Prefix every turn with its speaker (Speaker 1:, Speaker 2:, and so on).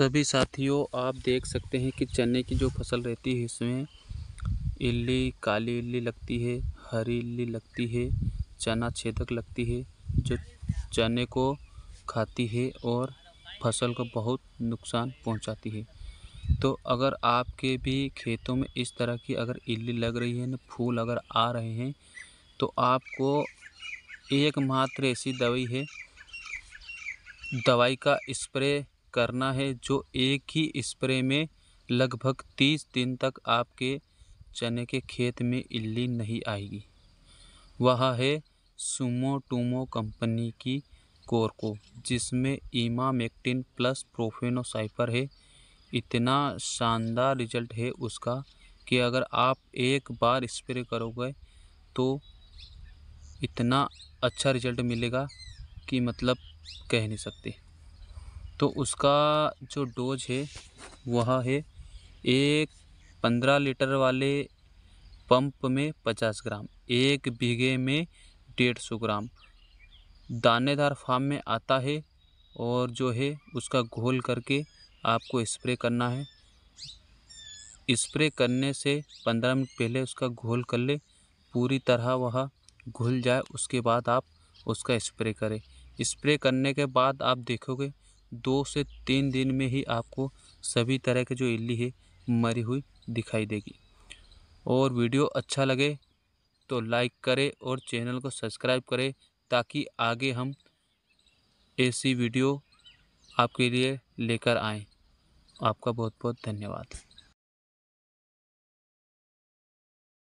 Speaker 1: सभी साथियों आप देख सकते हैं कि चने की जो फसल रहती है इसमें इल्ली काली इल्ली लगती है हरी इल्ली लगती है चना छेदक लगती है जो चने को खाती है और फसल को बहुत नुकसान पहुंचाती है तो अगर आपके भी खेतों में इस तरह की अगर इल्ली लग रही है ना फूल अगर आ रहे हैं तो आपको एकमात्र ऐसी दवाई है दवाई का स्प्रे करना है जो एक ही स्प्रे में लगभग तीस दिन तक आपके चने के खेत में इल्ली नहीं आएगी वह है सुमो टूमो कंपनी की कोरको जिसमें ईमामेक्टिन प्लस प्रोफेनोसाइफर है इतना शानदार रिजल्ट है उसका कि अगर आप एक बार स्प्रे करोगे तो इतना अच्छा रिजल्ट मिलेगा कि मतलब कह नहीं सकते तो उसका जो डोज है वह है एक पंद्रह लीटर वाले पंप में पचास ग्राम एक बीघे में डेढ़ सौ ग्राम दानेदार फार्म में आता है और जो है उसका घोल करके आपको स्प्रे करना है स्प्रे करने से पंद्रह मिनट पहले उसका घोल कर ले पूरी तरह वह घुल जाए उसके बाद आप उसका स्प्रे करें स्प्रे करने के बाद आप देखोगे दो से तीन दिन में ही आपको सभी तरह के जो इल्ली है मरी हुई दिखाई देगी और वीडियो अच्छा लगे तो लाइक करें और चैनल को सब्सक्राइब करें ताकि आगे हम ऐसी वीडियो आपके लिए लेकर आएँ आपका बहुत बहुत धन्यवाद